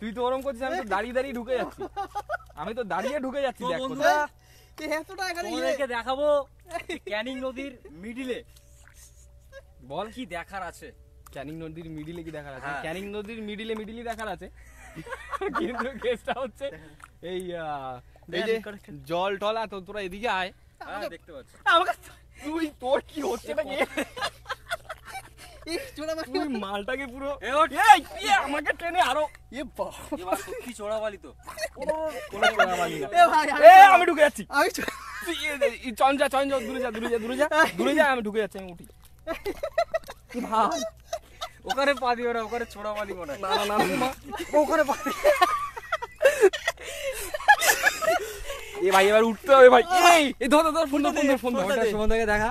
তুই তো ওরম করছিস আমি তো দাঁড়িয়ে দাঁড়িয়ে ঢুকে যাচ্ছি আমি তো দাঁড়িয়ে ঢুকে যাচ্ছি দেখ দেখাবো ক্যানিং নদীর মিডিলে বল কি দেখার আছে ক্যানিং নদীর মিডিলে কি দেখার আছে হ্যাঁ। ক্যানিং নদীর মিডিলে মিডিলই দেখার আছে কিন্তু কেসটা হচ্ছে এই এই যে জল টলা তো তোরা এদিকে আয় হ্যাঁ, দেখতে পাচ্ছ তুই তোর কি হচ্ছে না ভাই ওখানে পা দিও না ওখানে ছোড়া পা ওখানে এ ভাই এবার উঠতে হবে ভাই এই ধর ধর ফোন ধর ফোন ধর ফোন ধর সুমন দেখা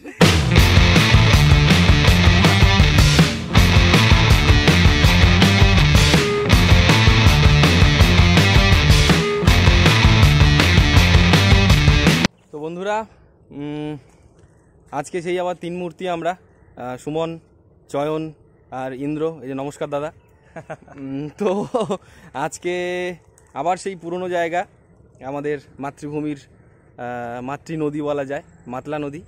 আজকে সেই আবার তিন মূর্তি আমরা সুমন চয়ন আর ইন্দ্র এই যে নমস্কার দাদা তো আজকে আবার সেই পুরনো জায়গা আমাদের মাতৃভূমির মাতৃ নদী বলা যায় মাতলা নদী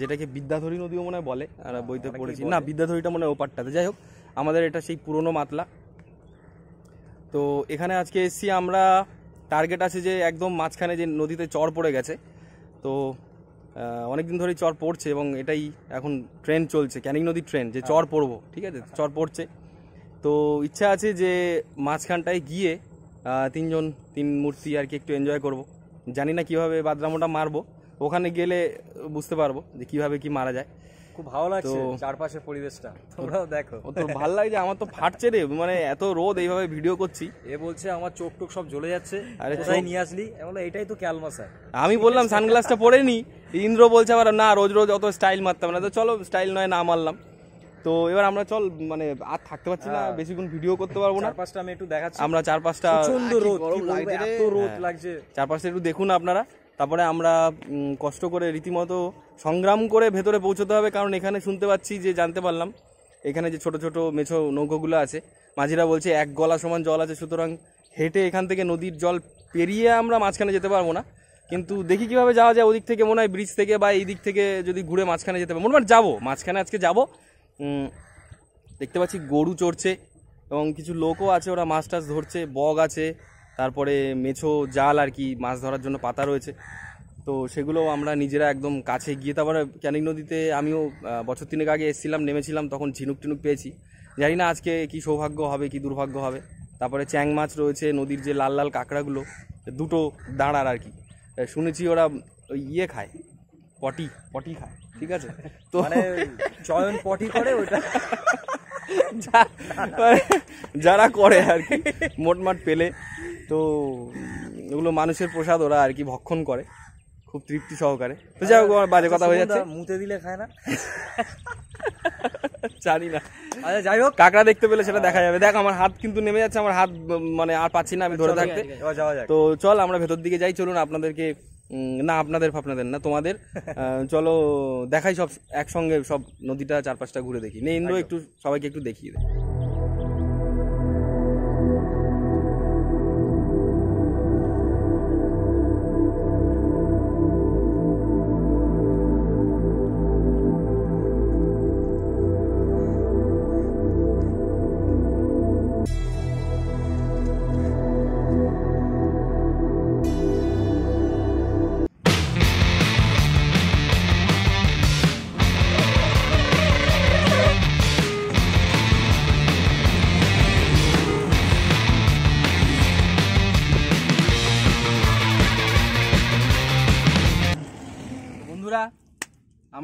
যেটাকে বিদ্যাধরী নদীও মনে হয় বলে আর হ্যাঁ, বইতে পড়েছি না বিদ্যাধরীটা মনে হয় ওপারটাতে যাই হোক আমাদের এটা সেই পুরনো মাতলা তো এখানে আজকে এসছি আমরা টার্গেট আছে যে একদম মাঝখানে যে নদীতে চর পড়ে গেছে তো অনেকদিন ধরেই চর পড়ছে এবং এটাই এখন ট্রেন চলছে ক্যানিং নদী ট্রেন যে চর হ্যাঁ। পড়বো ঠিক আছে চর পড়ছে তো ইচ্ছা আছে যে মাঝখানটায় গিয়ে তিনজন তিন মূর্তি আর কি একটু এনজয় করব। জানি না কীভাবে বাদরামোটা মারবো ওখানে গেলে বুঝতে পারবো যে কীভাবে কি মারা যায় খুব ভালো লাগছে চারপাশের পরিবেশটা তোমরাও দেখো তো ভালো লাগছে আমার তো ফাটছে রে মানে এত রোদ এইভাবে ভিডিও করছি এ বলছে আমার চোখ টোক সব জ্বলে যাচ্ছে আরে কোথায় নিয়ে আসলি বলে এটাই তো ক্যালমা স্যার আমি বললাম সানগ্লাসটা পরে নি ইন্দ্র বলছে আবার না রোজ রোজ অত স্টাইল মারতাম না তো চলো স্টাইল নয় না মারলাম তো এবার আমরা চল মানে আর থাকতে পারছি না বেশিক্ষণ ভিডিও করতে পারবো না পাঁচটা আমি একটু দেখাচ্ছি আমরা চারপাশটা সুন্দর রোদ এত রোদ লাগছে চার একটু দেখুন আপনারা তারপরে আমরা কষ্ট করে রীতিমতো সংগ্রাম করে ভেতরে পৌঁছতে হবে কারণ এখানে শুনতে পাচ্ছি যে জানতে পারলাম এখানে যে ছোট ছোট মেছো নৌকোগুলো আছে মাঝিরা বলছে এক গলা সমান জল আছে সুতরাং হেঁটে এখান থেকে নদীর জল পেরিয়ে আমরা মাঝখানে যেতে পারবো না কিন্তু দেখি কিভাবে যাওয়া যায় ওদিক থেকে মনে হয় ব্রিজ থেকে বা এই দিক থেকে যদি ঘুরে মাঝখানে যেতে পারবো হয় যাবো মাঝখানে আজকে যাব দেখতে পাচ্ছি গরু চড়ছে এবং কিছু লোকও আছে ওরা মাছ টাছ ধরছে বগ আছে তারপরে মেছো জাল আর কি মাছ ধরার জন্য পাতা রয়েছে তো সেগুলো আমরা নিজেরা একদম কাছে গিয়ে তারপরে ক্যানিক নদীতে আমিও বছর তিনেক আগে এসেছিলাম নেমেছিলাম তখন ঝিনুক টিনুক পেয়েছি জানি না আজকে কি সৌভাগ্য হবে কি দুর্ভাগ্য হবে তারপরে চ্যাং মাছ রয়েছে নদীর যে লাল লাল কাঁকড়াগুলো দুটো দাঁড়ার আর কি শুনেছি ওরা ইয়ে খায় পটি পটি খায় ঠিক আছে তো মানে চয়ন পটি করে ওটা মানে যারা করে আর কি মোটমাট পেলে তো এগুলো মানুষের প্রসাদ ওরা আর কি ভক্ষণ করে খুব তৃপ্তি সহকারে তো যাই হোক বাজে কথা হয়ে যাচ্ছে মুতে দিলে খায় না জানি না আচ্ছা যাই হোক কাঁকড়া দেখতে পেলে সেটা দেখা যাবে দেখ আমার হাত কিন্তু নেমে যাচ্ছে আমার হাত মানে আর পাচ্ছি না আমি ধরে থাকতে তো চল আমরা ভেতর দিকে যাই চলুন আপনাদেরকে না আপনাদের আপনাদের না তোমাদের চলো দেখাই সব একসঙ্গে সব নদীটা চারপাশটা ঘুরে দেখি নেই ইন্দ্র একটু সবাইকে একটু দেখিয়ে দেয়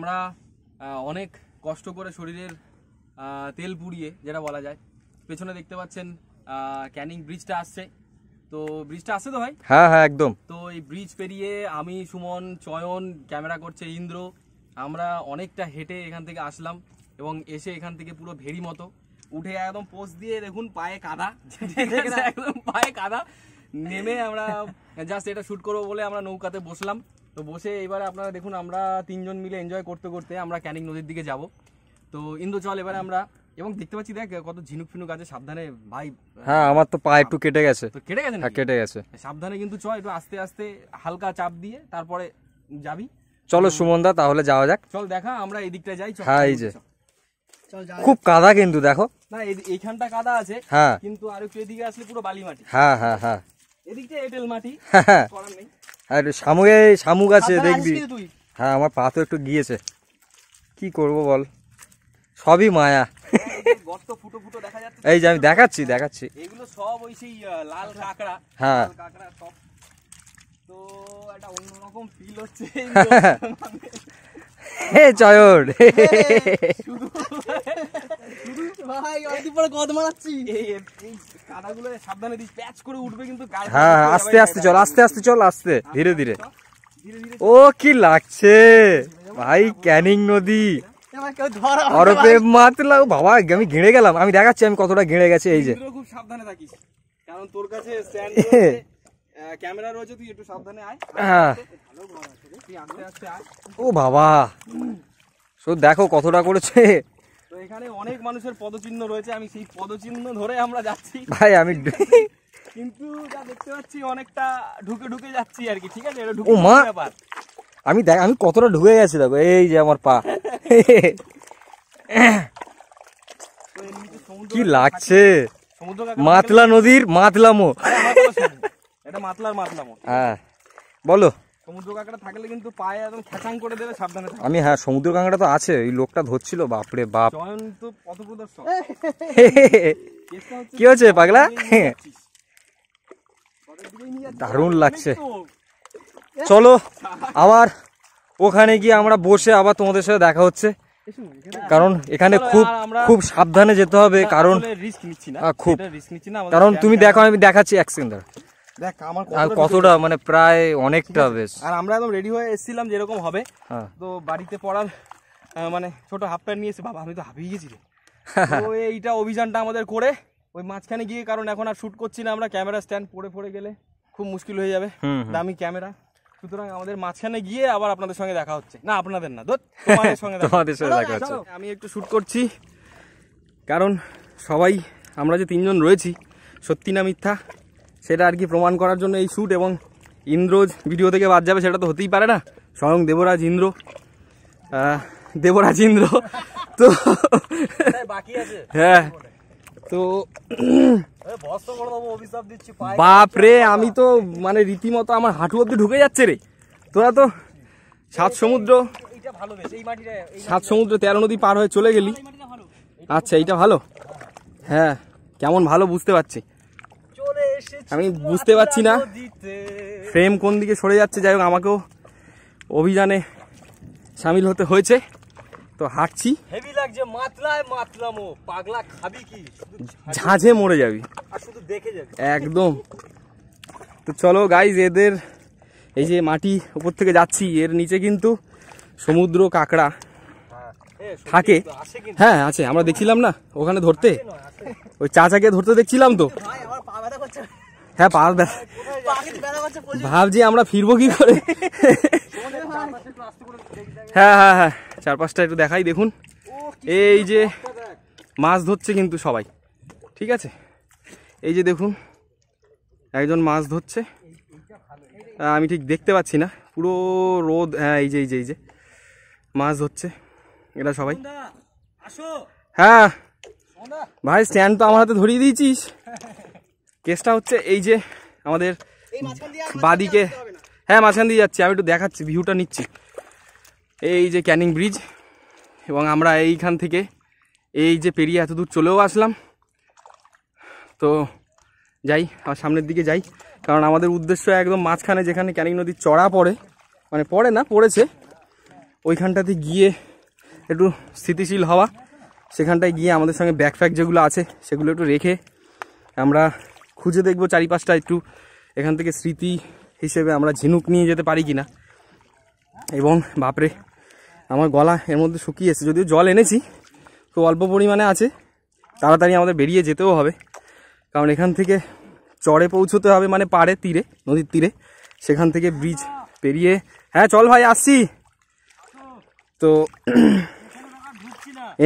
আমরা অনেক কষ্ট করে শরীরের তেল পুড়িয়ে যেটা বলা যায় পেছনে দেখতে পাচ্ছেন ক্যানিং ব্রিজটা আসছে তো ব্রিজটা আসছে তো ভাই হ্যাঁ হ্যাঁ একদম তো এই ব্রিজ পেরিয়ে আমি সুমন চয়ন ক্যামেরা করছে ইন্দ্র আমরা অনেকটা হেঁটে এখান থেকে আসলাম এবং এসে এখান থেকে পুরো ভেরি মতো উঠে একদম পোস্ট দিয়ে দেখুন পায়ে কাদা একদম পায়ে কাদা নেমে আমরা জাস্ট এটা শ্যুট করবো বলে আমরা নৌকাতে বসলাম তো বসে এবারে আপনারা দেখুন আমরা তিনজন মিলে এনজয় করতে করতে আমরা ক্যানিং নদীর দিকে যাব তো ইন্দু চল এবারে আমরা এবং দেখতে পাচ্ছি দেখ কত ঝিনুক ফিনুক আছে সাবধানে ভাই হ্যাঁ আমার তো পা একটু কেটে গেছে তো কেটে গেছে হ্যাঁ, না কেটে গেছে সাবধানে কিন্তু চল একটু আস্তে আস্তে হালকা চাপ দিয়ে তারপরে যাবি চলো সুমন দা তাহলে যাওয়া যাক চল দেখা আমরা এই দিকটা যাই হ্যাঁ এই যে খুব কাদা কিন্তু দেখো না এইখানটা কাদা আছে হ্যাঁ কিন্তু আর একটু এদিকে আসলে পুরো বালি মাটি হ্যাঁ হ্যাঁ হ্যাঁ আর শামুকে শামুক আছে দেখবি হ্যাঁ আমার পা তো একটু গিয়েছে কি করব বল সবই মায়া গর্ত ফুটো ফুটো দেখা যাচ্ছে এই যে আমি দেখাচ্ছি দেখাচ্ছি এগুলো সব ওই সেই লাল কাঁকড়া হ্যাঁ কাঁকড়া সব তো একটা অন্যরকম ফিল হচ্ছে হ্যাঁ, হ্যাঁ আস্তে আস্তে চল আস্তে আস্তে চল আস্তে ধীরে ধীরে ও কি লাগছে ভাই ক্যানিং নদী বাবা আমি ঘেড়ে গেলাম আমি দেখাচ্ছি আমি কতটা ঘেড়ে গেছে এই যে খুব সাবধানে থাকিস কারণ তোর কাছে ক্যামেরা রয়েছে তুই একটু সাবধানে আয় হ্যাঁ। ও বাবা সো দেখো কতটা করেছে তো এখানে অনেক মানুষের পদচিহ্ন রয়েছে আমি সেই পদচিহ্ন ধরে আমরা যাচ্ছি ভাই আমি কিন্তু যা দেখতে পাচ্ছি অনেকটা ঢুকে ঢুকে যাচ্ছি আর কি ঠিক আছে এটা ঢুকে ব্যাপার আমি দেখ আমি কতটা ঢুকে গেছি দেখো এই যে আমার পা কি লাগছে মাতলা নদীর মাতলামো এটা মাতলার মাতলামো হ্যাঁ বলো সমুদ্র কাঁকড়া থাকলে কিন্তু পায়ে একদম খ্যাচাং করে দেবে সাবধানে আমি হ্যাঁ সমুদ্র কাঁকড়া তো আছে ওই লোকটা ধরছিল বাপরে বাপ জয়ন্ত পথপ্রদর্শক কি হচ্ছে পাগলা দারুণ লাগছে চলো আবার ওখানে গিয়ে আমরা বসে আবার তোমাদের সাথে দেখা হচ্ছে কারণ এখানে খুব খুব সাবধানে যেতে হবে কারণ খুব কারণ তুমি দেখো আমি দেখাচ্ছি এক সেকেন্ড দেখ আমার কতটা মানে প্রায় অনেকটা বেশ আর আমরা একদম রেডি হয়ে এসেছিলাম যেরকম হবে হ্যাঁ। তো বাড়িতে পড়ার মানে ছোট হাফ প্যান্ট নিয়ে এসে বাবা আমি তো হাঁপিয়ে গেছি রে তো এইটা অভিযানটা আমাদের করে ওই মাঝখানে গিয়ে কারণ এখন আর শ্যুট করছি না আমরা ক্যামেরা স্ট্যান্ড পড়ে পড়ে গেলে খুব মুশকিল হয়ে যাবে দামি ক্যামেরা সুতরাং আমাদের মাঝখানে গিয়ে আবার আপনাদের সঙ্গে দেখা হচ্ছে না আপনাদের না ধর তোমাদের সঙ্গে তোমাদের সঙ্গে দেখা হচ্ছে আমি একটু শ্যুট করছি কারণ সবাই আমরা যে তিনজন রয়েছি সত্যি না মিথ্যা সেটা আর কি প্রমাণ করার জন্য এই শ্যুট এবং ইন্দ্রজ ভিডিও থেকে বাদ যাবে সেটা তো হতেই পারে না স্বয়ং দেবরাজ ইন্দ্র দেবরাজ ইন্দ্র তো হ্যাঁ তো বাপরে আমি তো মানে রীতিমতো আমার হাঁটু অব্দি ঢুকে যাচ্ছে রে তোরা তো সাত সমুদ্র সাত সমুদ্র তেরো নদী পার হয়ে চলে গেলি আচ্ছা এইটা ভালো হ্যাঁ কেমন ভালো বুঝতে পারছি আমি বুঝতে পারছি না ফ্রেম কোন দিকে সরে যাচ্ছে যাই হোক আমাকেও অভিযানে সামিল হতে হয়েছে তো হাঁটছি ঝাঁঝে মরে যাবি যাবি একদম তো চলো গাইজ এদের এই যে মাটি উপর থেকে যাচ্ছি এর নিচে কিন্তু সমুদ্র কাঁকড়া হ্যাঁ, থাকে হ্যাঁ আছে আমরা দেখছিলাম না ওখানে ধরতে ওই চাচাকে ধরতে দেখছিলাম তো হ্যাঁ পাহাড় ভাবছি আমরা ফিরবো কি করে হ্যাঁ হ্যাঁ হ্যাঁ চারপাশটা একটু দেখাই দেখুন এই যে মাছ ধরছে কিন্তু সবাই ঠিক আছে এই যে দেখুন একজন মাছ ধরছে আমি ঠিক দেখতে পাচ্ছি না পুরো রোদ হ্যাঁ এই যে এই যে এই যে মাছ ধরছে এটা সবাই হ্যাঁ ভাই স্ট্যান্ড তো আমার হাতে ধরিয়ে দিয়েছিস কেসটা হচ্ছে এই যে আমাদের বাদিকে হ্যাঁ মাঝখান দিয়ে যাচ্ছি আমি একটু দেখাচ্ছি ভিউটা নিচ্ছি এই যে ক্যানিং ব্রিজ এবং আমরা এইখান থেকে এই যে পেরিয়ে এত দূর চলেও আসলাম তো যাই আর সামনের দিকে যাই কারণ আমাদের উদ্দেশ্য একদম মাঝখানে যেখানে ক্যানিং নদীর চড়া পড়ে মানে পড়ে না পড়েছে ওইখানটাতে গিয়ে একটু স্থিতিশীল হওয়া সেখানটায় গিয়ে আমাদের সঙ্গে ব্যাকফ্যাক যেগুলো আছে সেগুলো একটু রেখে আমরা খুঁজে দেখবো চারিপাশটা একটু এখান থেকে স্মৃতি হিসেবে আমরা ঝিনুক নিয়ে যেতে পারি কি না এবং বাপরে আমার গলা এর মধ্যে শুকিয়ে এসেছে যদিও জল এনেছি তো অল্প পরিমাণে আছে তাড়াতাড়ি আমাদের বেরিয়ে যেতেও হবে কারণ এখান থেকে চড়ে পৌঁছতে হবে মানে পাড়ে তীরে নদীর তীরে সেখান থেকে ব্রিজ পেরিয়ে হ্যাঁ চল ভাই আসছি তো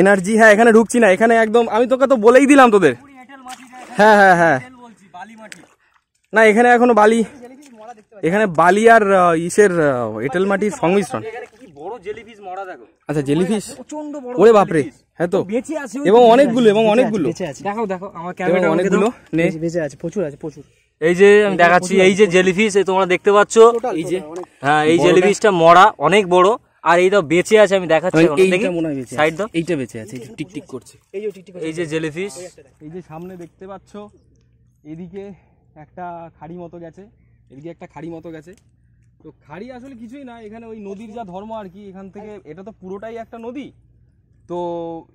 এনার্জি হ্যাঁ এখানে ঢুকছি না এখানে একদম আমি তোকে তো বলেই দিলাম তোদের হ্যাঁ হ্যাঁ হ্যাঁ না এখানে এখনো বালি এখানে বালি আর ইসের এঁটেল মাটির সংমিশ্রণ আচ্ছা, হ্যাঁ অনেকগুলো অনেকগুলো এই যে আমি দেখাচ্ছি এই যে জেলিফিশ তোমরা দেখতে পাচ্ছ এই যে হ্যাঁ এই জেলিফিশটা মরা অনেক বড় আর এইটা বেঁচে আছে আমি দেখাচ্ছি মনে সাইড দাও এইটা বেঁচে আছে টিকটিক করছে এই যে জেলিফিশ এই যে সামনে দেখতে পাচ্ছ এদিকে একটা খাড়ি মতো গেছে এদিকে একটা খাড়ি মতো গেছে তো খাড়ি আসলে কিছুই না এখানে ওই নদীর যা ধর্ম আর কি এখান থেকে এটা তো পুরোটাই একটা নদী তো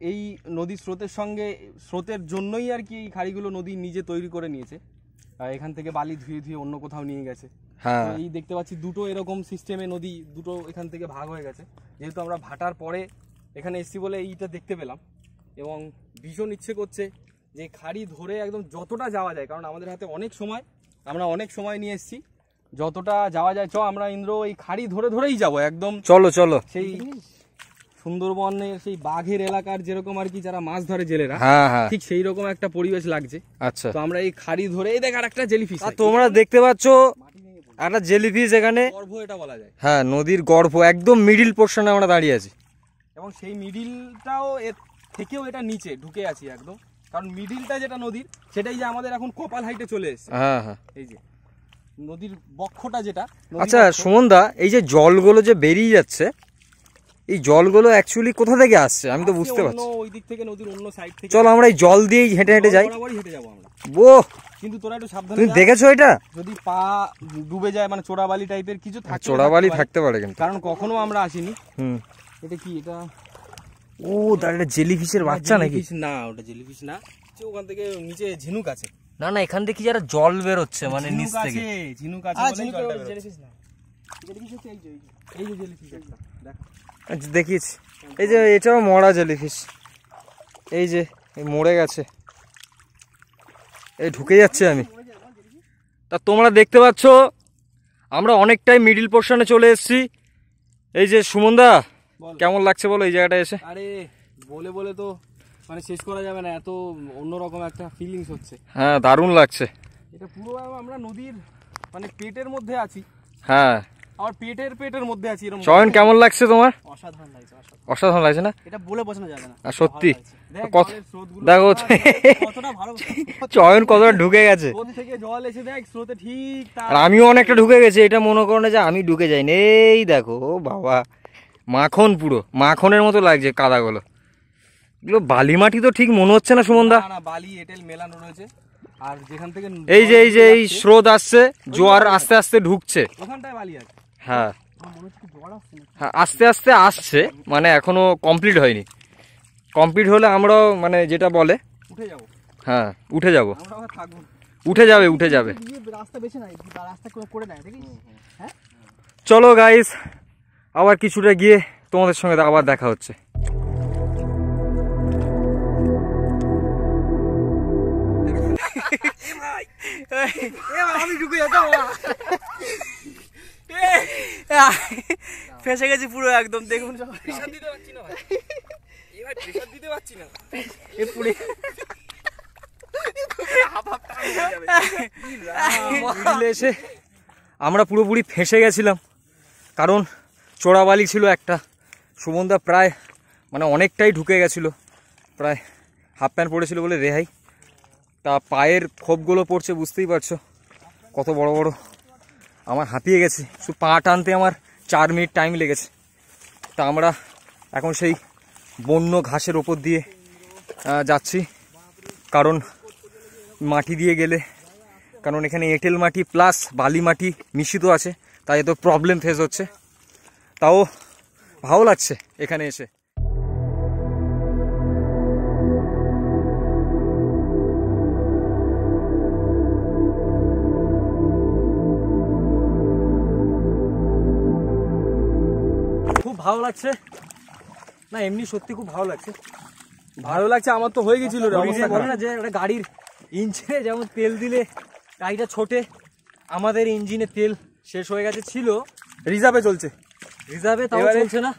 এই নদীর স্রোতের সঙ্গে স্রোতের জন্যই আর কি এই খাড়িগুলো নদী নিজে তৈরি করে নিয়েছে এখান থেকে বালি ধুয়ে ধুয়ে অন্য কোথাও নিয়ে গেছে হ্যাঁ এই দেখতে পাচ্ছি দুটো এরকম সিস্টেমে নদী দুটো এখান থেকে ভাগ হয়ে গেছে যেহেতু আমরা ভাটার পরে এখানে এসছি বলে এইটা দেখতে পেলাম এবং ভীষণ ইচ্ছে করছে যে খাড়ি ধরে একদম যতটা যাওয়া যায় কারণ আমাদের হাতে অনেক সময় আমরা অনেক সময় নিয়ে এসেছি যতটা যাওয়া যায় চ আমরা ইন্দ্র এই খাড়ি ধরে ধরেই যাব একদম চলো চলো সেই সুন্দরবনের সেই বাঘের এলাকার যেরকম আর কি যারা মাছ ধরে জেলেরা হ্যাঁ, হ্যাঁ। ঠিক সেই রকম একটা পরিবেশ লাগছে আচ্ছা তো আমরা এই খাড়ি ধরে এই দেখ আর একটা জেলিফিশ তোমরা দেখতে পাচ্ছ একটা জেলিফিশ এখানে গর্ভ এটা বলা যায় হ্যাঁ নদীর গর্ভ একদম মিডিল পোর্শনে আমরা দাঁড়িয়ে আছি এবং সেই মিডিলটাও এর থেকেও এটা নিচে ঢুকে আছি একদম কারণ মিডিলটা যেটা নদীর সেটাই যে আমাদের এখন কপাল হাইটে চলে এসেছে হ্যাঁ হ্যাঁ এই যে নদীর বক্ষটা যেটা আচ্ছা সুমনদা এই যে জলগুলো যে বেরিয়ে যাচ্ছে এই জলগুলো অ্যাকচুয়ালি কোথা থেকে আসছে আমি তো বুঝতে পারছি ওই দিক থেকে নদীর অন্য সাইড থেকে চলো আমরা এই জল দিয়েই হেঁটে হেঁটে যাই হেঁটে যাবো আমরা ও কিন্তু তোরা একটু সাবধানে তুমি দেখেছো এটা যদি পা ডুবে যায় মানে চোরাবালি টাইপের কিছু থাকে চোরাবালি থাকতে পারে কিন্তু কারণ কখনো আমরা আসিনি হুম এটা কি এটা ও তার জেলিফিশের বাচ্চা নাকি না ওটা জেলিফিশ না ওখান থেকে নিচে ঝিনুক আছে না না এখান থেকে যারা জল বের হচ্ছে মানে নিচ থেকে ঝিনুক আছে ঝিনুক জেলিফিশ না জেলিফিশ এই যে এই যে জেলিফিশ একটা দেখিস এই যে এটাও মরা জেলিফিশ এই যে মরে গেছে এই ঢুকে যাচ্ছে আমি তা তোমরা দেখতে পাচ্ছ আমরা অনেকটাই মিডিল পোর্শনে চলে এসেছি এই যে সুমনদা কেমন লাগছে বলো এই জায়গাটা এসে আরে বলে বলে তো মানে শেষ করা যাবে না এত অন্যরকম একটা ফিলিংস হচ্ছে হ্যাঁ দারুণ লাগছে এটা পুরো আমরা নদীর মানে পেটের মধ্যে আছি হ্যাঁ আর পেটের পেটের মধ্যে আছি এরকম চয়ন কেমন লাগছে তোমার অসাধারণ লাগছে অসাধারণ লাগছে না এটা বলে বোঝানো যাবে না আর সত্যি কত দেখো কতটা ভালো চয়ন কতটা ঢুকে গেছে কোন থেকে জল এসে দেখ স্রোতে ঠিক আর আমিও অনেকটা ঢুকে গেছি এটা মনে করো না যে আমি ঢুকে যাইনি এই দেখো বাবা মাখন পুরো মাখনের মতো লাগছে কাদাগুলো এগুলো বালি মাটি তো ঠিক মনে হচ্ছে না সুমনদা বালি এটেল মেলানো রয়েছে আর যেখান থেকে এই যে এই যে এই স্রোত আসছে জোয়ার আস্তে আস্তে ঢুকছে হ্যাঁ হ্যাঁ আস্তে আস্তে আসছে মানে এখনো কমপ্লিট হয়নি কমপ্লিট হলে আমরাও মানে যেটা বলে উঠে যাব হ্যাঁ উঠে যাব উঠে যাবে উঠে যাবে রাস্তা বেছে রাস্তা করে হ্যাঁ? চলো গাইস আবার কিছুটা গিয়ে তোমাদের সঙ্গে আবার দেখা হচ্ছে ফেসে গেছি পুরো একদম দেখুন এসে আমরা পুরোপুরি ফেসে গেছিলাম কারণ চোরাবালি ছিল একটা সুমনদা প্রায় মানে অনেকটাই ঢুকে গেছিলো প্রায় হাফ প্যান্ট পড়েছিল বলে রেহাই তা পায়ের ক্ষোভগুলো পড়ছে বুঝতেই পারছো কত বড় বড় আমার হাঁপিয়ে গেছে শুধু পা টানতে আমার চার মিনিট টাইম লেগেছে তা আমরা এখন সেই বন্য ঘাসের ওপর দিয়ে যাচ্ছি কারণ মাটি দিয়ে গেলে কারণ এখানে এঁটেল মাটি প্লাস বালি মাটি মিশ্রিত আছে তাই এত প্রবলেম ফেস হচ্ছে তাও ভালো লাগছে এখানে এসে খুব ভালো লাগছে না এমনি সত্যি খুব ভালো লাগছে ভালো লাগছে আমার তো হয়ে গেছিল না যে একটা গাড়ির ইঞ্জিনে যেমন তেল দিলে গাড়িটা ছোটে আমাদের ইঞ্জিনে তেল শেষ হয়ে গেছে ছিল রিজার্ভে চলছে রিজার্ভে তাও চলছে না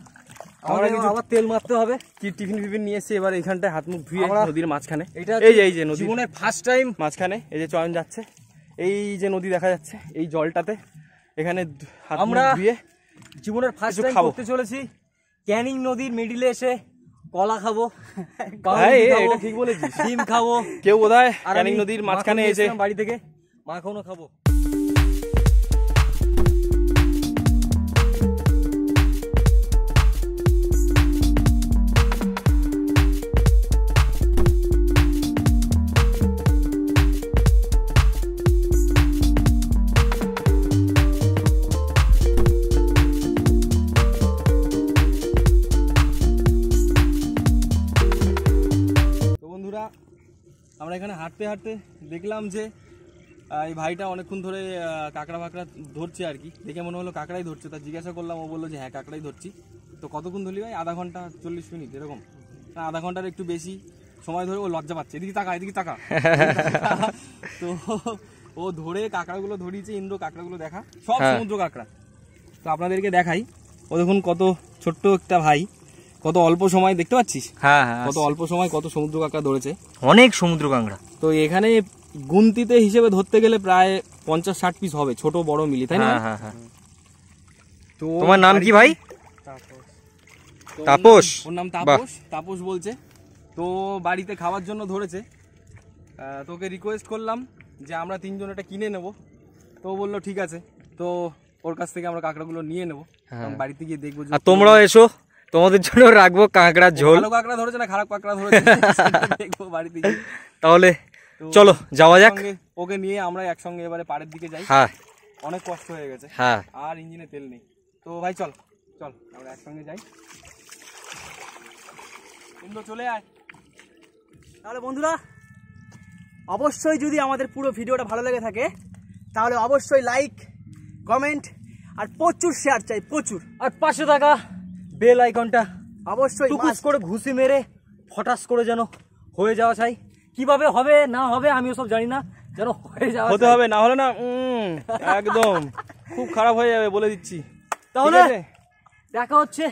তেল মারতে হবে কি টিফিন নিয়ে এবার হাত মুখ ধুয়ে নদীর মাঝখানে ফার্স্ট টাইম মাঝখানে এই যে যাচ্ছে এই যে নদী দেখা যাচ্ছে এই জলটাতে এখানে আমরা জীবনের ফার্স্ট চলেছি ক্যানিং নদীর মিডিলে এসে কলা খাবো এটা ঠিক বলেছি ডিম খাবো কেউ বোধহয় ক্যানিং নদীর মাঝখানে এসে বাড়ি থেকে মাখনও খাবো আমরা এখানে হাঁটতে হাঁটতে দেখলাম যে এই ভাইটা অনেকক্ষণ ধরে কাঁকড়া ফাঁকড়া ধরছে আর কি দেখে মনে হলো কাঁকড়াই ধরছে তা জিজ্ঞাসা করলাম ও বললো যে হ্যাঁ কাঁকড়াই ধরছি তো কতক্ষণ ধরলি ভাই আধা ঘন্টা চল্লিশ মিনিট এরকম আধা ঘন্টার একটু বেশি সময় ধরে ও লজ্জা পাচ্ছে এদিকে তাকা এদিকে তাকা তো ও ধরে কাঁকড়াগুলো ধরিয়েছে ইন্দ্র কাঁকড়াগুলো দেখা সব হ্যাঁ। সমুদ্র কাঁকড়া তো আপনাদেরকে দেখাই ও দেখুন কত ছোট্ট একটা ভাই কত অল্প সময় দেখতে পাচ্ছিস হ্যাঁ, হ্যাঁ কত অল্প সময় কত সমুদ্র কাঁকড়া ধরেছে অনেক সমুদ্র কাঁকড়া তো এখানে গুনতিতে হিসেবে ধরতে গেলে প্রায় পঞ্চাশ ষাট পিস হবে ছোট বড় মিলি তাই না হ্যাঁ, হ্যাঁ, তো তোমার নাম কি ভাই তাপস ওর নাম তাপস তাপস বলছে তো বাড়িতে খাওয়ার জন্য ধরেছে তোকে রিকোয়েস্ট করলাম যে আমরা তিনজন এটা কিনে নেব তো বললো ঠিক আছে তো ওর কাছ থেকে আমরা কাঁকড়াগুলো নিয়ে নেবো বাড়িতে গিয়ে দেখবো তোমরাও এসো তোমাদের জন্য রাখবো কাঁকড়া ঝোল কাঁকড়া ধরেছে না খারাপ কাঁকড়া ধরেছে বাড়িতে তাহলে চলো যাওয়া যাক ওকে নিয়ে আমরা একসঙ্গে এবারে পাড়ের দিকে যাই হ্যাঁ অনেক কষ্ট হয়ে গেছে হ্যাঁ আর ইঞ্জিনে তেল নেই তো ভাই চল চল আমরা একসঙ্গে যাই ইন্দো চলে আয় তাহলে বন্ধুরা অবশ্যই যদি আমাদের পুরো ভিডিওটা ভালো লেগে থাকে তাহলে অবশ্যই লাইক কমেন্ট আর প্রচুর শেয়ার চাই প্রচুর আর পাঁচশো টাকা বেল আইকনটা অবশ্যই টুকুস করে ঘুষি মেরে ফটাস করে যেন হয়ে যাওয়া চাই কিভাবে হবে না হবে আমিও সব জানি না যেন হয়ে যাওয়া হতে হবে না হলে না একদম খুব খারাপ হয়ে যাবে বলে দিচ্ছি তাহলে দেখা হচ্ছে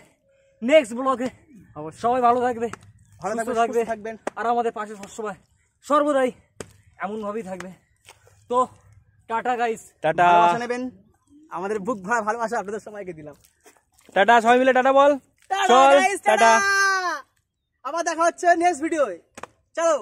নেক্সট ব্লগে সবাই ভালো থাকবে ভালো থাকবে থাকবেন আর আমাদের পাশে সবসময় সর্বদাই এমনভাবেই থাকবে তো টাটা গাইস টাটা নেবেন আমাদের বুক ভাড়া ভালোবাসা আপনাদের সময়কে দিলাম টাটা সবাই মিলে টাটা বল চল টাটা আবার দেখা হচ্ছে নেক্সট ভিডিও চলো